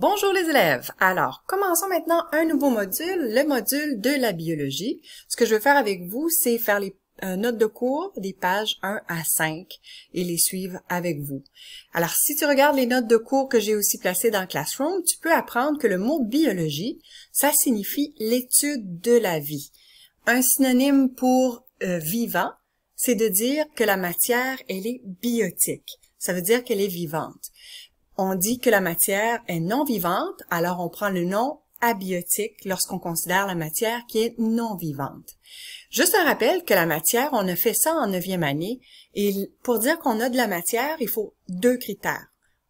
Bonjour les élèves! Alors, commençons maintenant un nouveau module, le module de la biologie. Ce que je veux faire avec vous, c'est faire les euh, notes de cours des pages 1 à 5 et les suivre avec vous. Alors, si tu regardes les notes de cours que j'ai aussi placées dans Classroom, tu peux apprendre que le mot biologie, ça signifie l'étude de la vie. Un synonyme pour euh, vivant, c'est de dire que la matière, elle est biotique. Ça veut dire qu'elle est vivante on dit que la matière est non vivante, alors on prend le nom abiotique lorsqu'on considère la matière qui est non vivante. Juste un rappel que la matière, on a fait ça en neuvième année, et pour dire qu'on a de la matière, il faut deux critères.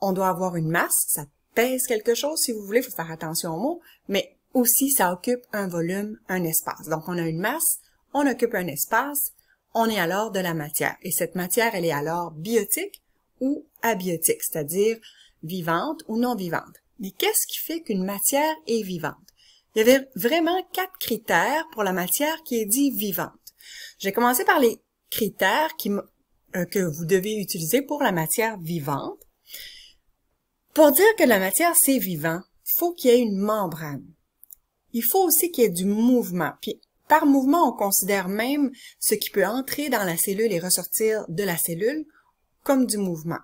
On doit avoir une masse, ça pèse quelque chose, si vous voulez, il faut faire attention aux mots, mais aussi ça occupe un volume, un espace. Donc on a une masse, on occupe un espace, on est alors de la matière. Et cette matière, elle est alors biotique ou abiotique, c'est-à-dire vivante ou non vivante. Mais qu'est-ce qui fait qu'une matière est vivante? Il y avait vraiment quatre critères pour la matière qui est dit vivante. J'ai commencé par les critères qui, euh, que vous devez utiliser pour la matière vivante. Pour dire que la matière, c'est vivant, il faut qu'il y ait une membrane. Il faut aussi qu'il y ait du mouvement. Puis, par mouvement, on considère même ce qui peut entrer dans la cellule et ressortir de la cellule comme du mouvement.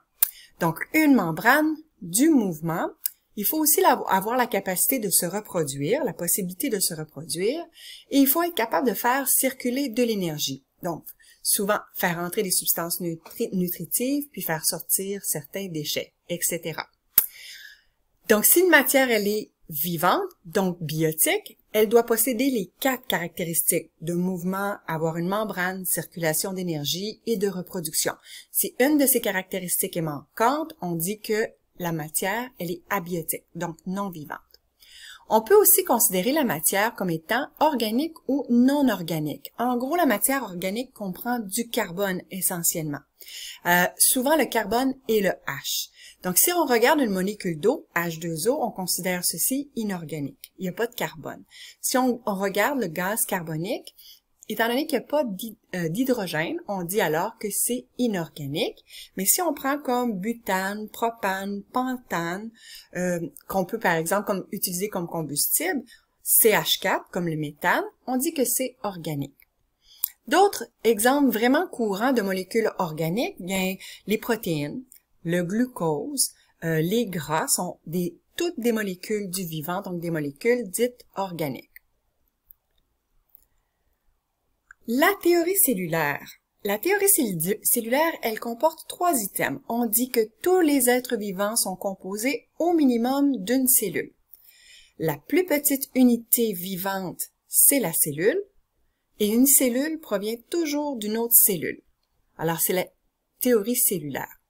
Donc, une membrane, du mouvement, il faut aussi avoir la capacité de se reproduire, la possibilité de se reproduire, et il faut être capable de faire circuler de l'énergie. Donc, souvent faire entrer des substances nutritives, puis faire sortir certains déchets, etc. Donc, si une matière, elle est vivante, donc biotique, elle doit posséder les quatre caractéristiques de mouvement, avoir une membrane, circulation d'énergie et de reproduction. Si une de ces caractéristiques est manquante, on dit que la matière, elle est abiotique, donc non vivante. On peut aussi considérer la matière comme étant organique ou non organique. En gros, la matière organique comprend du carbone essentiellement. Euh, souvent, le carbone et le H. Donc, si on regarde une molécule d'eau, H2O, on considère ceci inorganique. Il n'y a pas de carbone. Si on regarde le gaz carbonique, Étant donné qu'il n'y a pas euh, d'hydrogène, on dit alors que c'est inorganique. Mais si on prend comme butane, propane, pentane, euh, qu'on peut par exemple comme, utiliser comme combustible, CH4 comme le méthane, on dit que c'est organique. D'autres exemples vraiment courants de molécules organiques, bien les protéines, le glucose, euh, les gras sont des, toutes des molécules du vivant, donc des molécules dites organiques. La théorie cellulaire. La théorie cellulaire, elle comporte trois items. On dit que tous les êtres vivants sont composés au minimum d'une cellule. La plus petite unité vivante, c'est la cellule, et une cellule provient toujours d'une autre cellule. Alors, c'est la théorie cellulaire.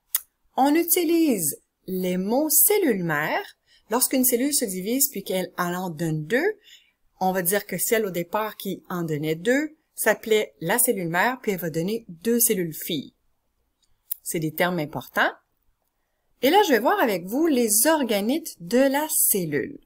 On utilise les mots cellule mère lorsqu'une cellule se divise puis qu'elle en donne deux. On va dire que celle au départ qui en donnait deux s'appelait la cellule mère, puis elle va donner deux cellules filles. C'est des termes importants. Et là, je vais voir avec vous les organites de la cellule.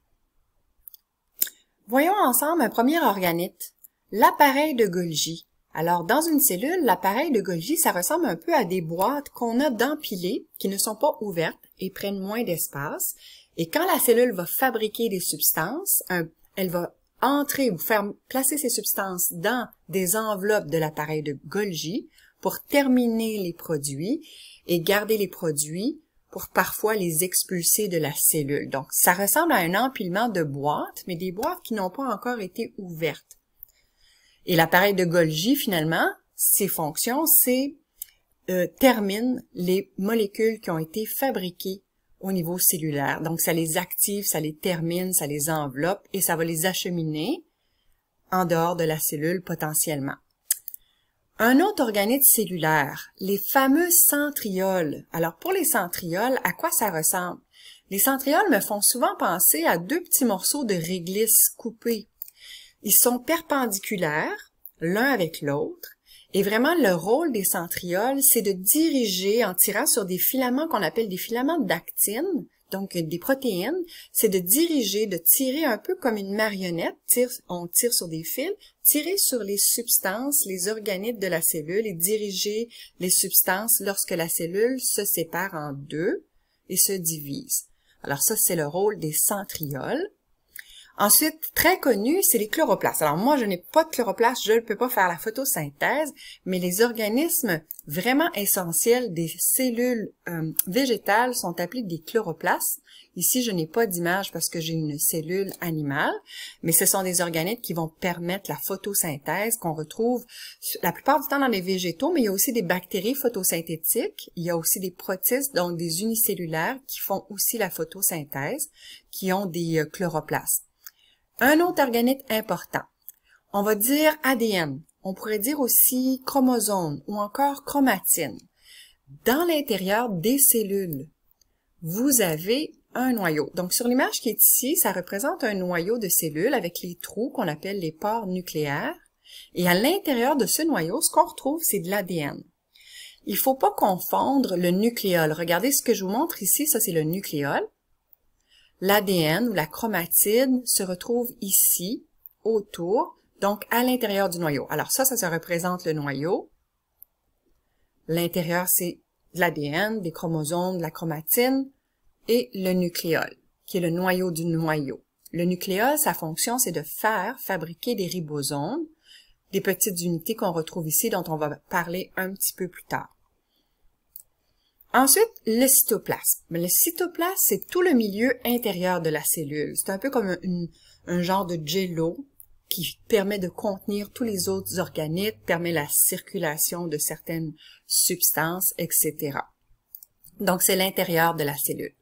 Voyons ensemble un premier organite, l'appareil de Golgi. Alors, dans une cellule, l'appareil de Golgi, ça ressemble un peu à des boîtes qu'on a d'empilées, qui ne sont pas ouvertes et prennent moins d'espace. Et quand la cellule va fabriquer des substances, elle va entrer ou faire placer ces substances dans des enveloppes de l'appareil de Golgi pour terminer les produits et garder les produits pour parfois les expulser de la cellule. Donc, ça ressemble à un empilement de boîtes, mais des boîtes qui n'ont pas encore été ouvertes. Et l'appareil de Golgi, finalement, ses fonctions, c'est euh, termine les molécules qui ont été fabriquées au niveau cellulaire. Donc, ça les active, ça les termine, ça les enveloppe et ça va les acheminer en dehors de la cellule potentiellement. Un autre organite cellulaire, les fameux centrioles. Alors, pour les centrioles, à quoi ça ressemble? Les centrioles me font souvent penser à deux petits morceaux de réglisse coupés. Ils sont perpendiculaires, l'un avec l'autre, et vraiment, le rôle des centrioles, c'est de diriger en tirant sur des filaments qu'on appelle des filaments d'actine, donc des protéines, c'est de diriger, de tirer un peu comme une marionnette, on tire sur des fils, tirer sur les substances, les organites de la cellule et diriger les substances lorsque la cellule se sépare en deux et se divise. Alors ça, c'est le rôle des centrioles. Ensuite, très connu, c'est les chloroplastes. Alors moi, je n'ai pas de chloroplastes, je ne peux pas faire la photosynthèse, mais les organismes vraiment essentiels des cellules euh, végétales sont appelés des chloroplastes. Ici, je n'ai pas d'image parce que j'ai une cellule animale, mais ce sont des organites qui vont permettre la photosynthèse qu'on retrouve la plupart du temps dans les végétaux, mais il y a aussi des bactéries photosynthétiques, il y a aussi des protistes, donc des unicellulaires qui font aussi la photosynthèse, qui ont des euh, chloroplastes. Un autre organite important, on va dire ADN, on pourrait dire aussi chromosome ou encore chromatine. Dans l'intérieur des cellules, vous avez un noyau. Donc sur l'image qui est ici, ça représente un noyau de cellules avec les trous qu'on appelle les pores nucléaires. Et à l'intérieur de ce noyau, ce qu'on retrouve, c'est de l'ADN. Il faut pas confondre le nucléole. Regardez ce que je vous montre ici, ça c'est le nucléole. L'ADN ou la chromatide se retrouve ici, autour, donc à l'intérieur du noyau. Alors ça, ça se représente le noyau. L'intérieur, c'est de l'ADN, des chromosomes, de la chromatine et le nucléole, qui est le noyau du noyau. Le nucléole, sa fonction, c'est de faire fabriquer des ribosomes, des petites unités qu'on retrouve ici dont on va parler un petit peu plus tard. Ensuite, le cytoplasme. Le cytoplasme, c'est tout le milieu intérieur de la cellule. C'est un peu comme un, un genre de jello qui permet de contenir tous les autres organites, permet la circulation de certaines substances, etc. Donc, c'est l'intérieur de la cellule.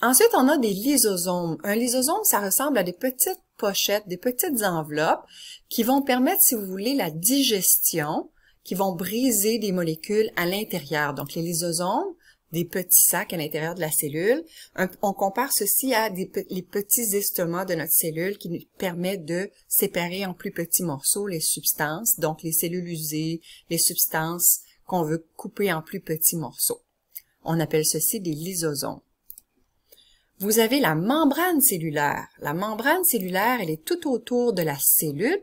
Ensuite, on a des lysosomes. Un lysosome, ça ressemble à des petites pochettes, des petites enveloppes qui vont permettre, si vous voulez, la digestion, qui vont briser des molécules à l'intérieur. Donc, les lysosomes, des petits sacs à l'intérieur de la cellule. on compare ceci à les petits estomacs de notre cellule qui nous permettent de séparer en plus petits morceaux les substances, donc les cellules usées, les substances qu'on veut couper en plus petits morceaux. On appelle ceci des lysosomes. Vous avez la membrane cellulaire. La membrane cellulaire, elle est tout autour de la cellule.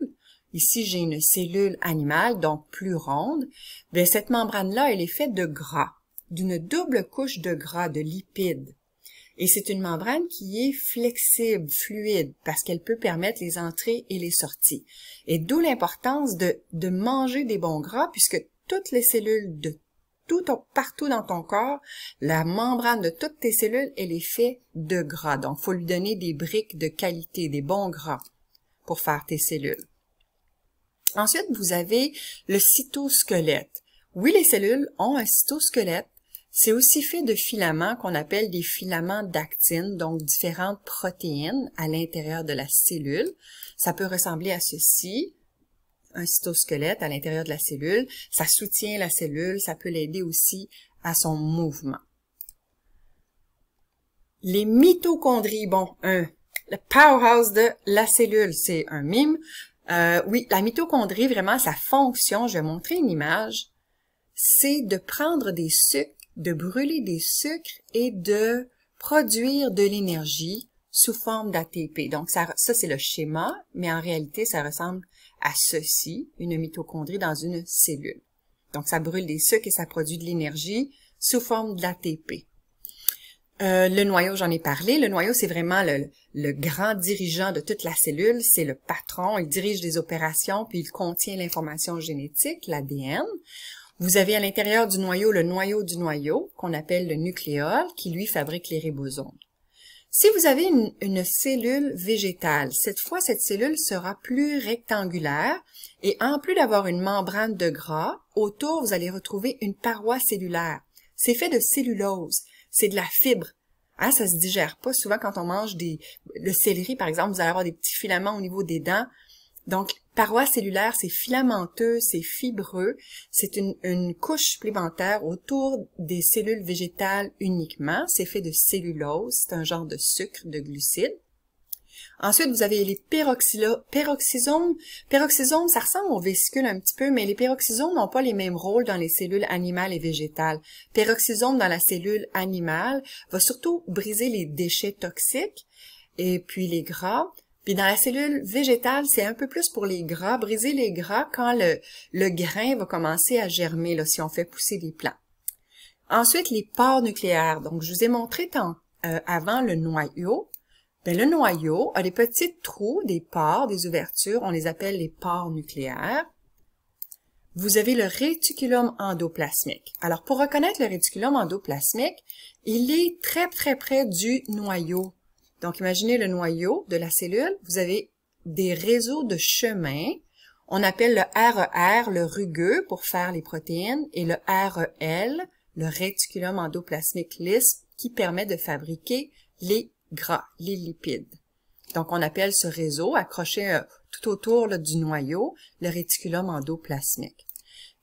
Ici, j'ai une cellule animale, donc plus ronde. Mais cette membrane-là, elle est faite de gras d'une double couche de gras, de lipides. Et c'est une membrane qui est flexible, fluide, parce qu'elle peut permettre les entrées et les sorties. Et d'où l'importance de, de manger des bons gras, puisque toutes les cellules de tout partout dans ton corps, la membrane de toutes tes cellules, elle est faite de gras. Donc, faut lui donner des briques de qualité, des bons gras pour faire tes cellules. Ensuite, vous avez le cytosquelette. Oui, les cellules ont un cytosquelette c'est aussi fait de filaments qu'on appelle des filaments d'actine, donc différentes protéines à l'intérieur de la cellule. Ça peut ressembler à ceci, un cytosquelette à l'intérieur de la cellule. Ça soutient la cellule, ça peut l'aider aussi à son mouvement. Les mitochondries, bon, un, le powerhouse de la cellule, c'est un mime. Euh, oui, la mitochondrie, vraiment, sa fonction, je vais montrer une image, c'est de prendre des sucres de brûler des sucres et de produire de l'énergie sous forme d'ATP. Donc ça, ça c'est le schéma, mais en réalité ça ressemble à ceci, une mitochondrie dans une cellule. Donc ça brûle des sucres et ça produit de l'énergie sous forme d'ATP. Euh, le noyau, j'en ai parlé. Le noyau, c'est vraiment le, grand dirigeant de toute la cellule. C'est le patron. Il dirige des opérations, puis il contient l'information génétique, l'ADN. Vous avez à l'intérieur du noyau le noyau du noyau, qu'on appelle le nucléole, qui lui fabrique les ribosomes. Si vous avez une, cellule végétale, cette fois cette cellule sera plus rectangulaire et en plus d'avoir une membrane de gras, autour vous allez retrouver une paroi cellulaire. C'est fait de cellulose, c'est de la fibre. Ah ça se digère pas souvent quand on mange des, le céleri par exemple, vous allez avoir des petits filaments au niveau des dents, donc, paroi cellulaire, c'est filamenteux, c'est fibreux, c'est une, couche supplémentaire autour des cellules végétales uniquement. C'est fait de cellulose, c'est un genre de sucre, de glucides. Ensuite, vous avez les peroxysomes. Peroxysomes, ça ressemble aux vésicules un petit peu, mais les peroxysomes n'ont pas les mêmes rôles dans les cellules animales et végétales. Peroxysome dans la cellule animale va surtout briser les déchets toxiques et puis les gras. Et dans la cellule végétale, c'est un peu plus pour les gras, briser les gras quand le, grain va commencer à germer, là, si on fait pousser les plants. Ensuite, les pores nucléaires. Donc, je vous ai montré tant, euh, avant le noyau. Ben, le noyau a des petits trous, des pores, des ouvertures. On les appelle les pores nucléaires. Vous avez le réticulum endoplasmique. Alors, pour reconnaître le réticulum endoplasmique, il est très, très près du noyau donc, imaginez le noyau de la cellule. Vous avez des réseaux de chemins. On appelle le RER e le rugueux pour faire les protéines et le REL, le réticulum endoplasmique lisse, qui permet de fabriquer les gras, les lipides. Donc, on appelle ce réseau accroché euh, tout autour du noyau le réticulum endoplasmique.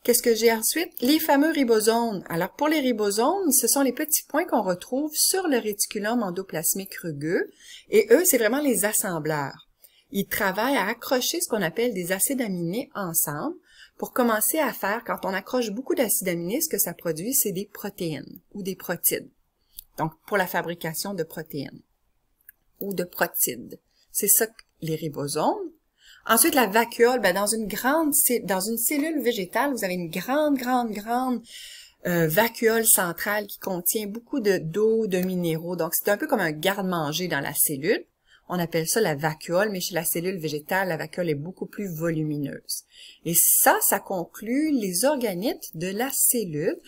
Qu'est-ce que j'ai ensuite? Les fameux ribosomes. Alors, pour les ribosomes, ce sont les petits points qu'on retrouve sur le réticulum endoplasmique rugueux, et eux, c'est vraiment les assembleurs. Ils travaillent à accrocher ce qu'on appelle des acides aminés ensemble, pour commencer à faire, quand on accroche beaucoup d'acides aminés, ce que ça produit, c'est des protéines ou des protides. Donc, pour la fabrication de protéines ou de protides. C'est ça que les ribosomes. Ensuite, la vacuole, ben, dans une grande, dans une cellule végétale, vous avez une grande, grande, grande euh, vacuole centrale qui contient beaucoup de d'eau, de minéraux. Donc, c'est un peu comme un garde-manger dans la cellule. On appelle ça la vacuole, mais chez la cellule végétale, la vacuole est beaucoup plus volumineuse. Et ça, ça conclut les organites de la cellule.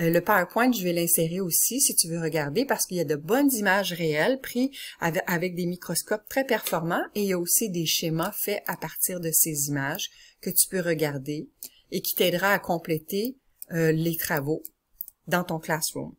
Euh, le PowerPoint, je vais l'insérer aussi si tu veux regarder parce qu'il y a de bonnes images réelles prises avec, des microscopes très performants et il y a aussi des schémas faits à partir de ces images que tu peux regarder et qui t'aidera à compléter euh, les travaux dans ton classroom.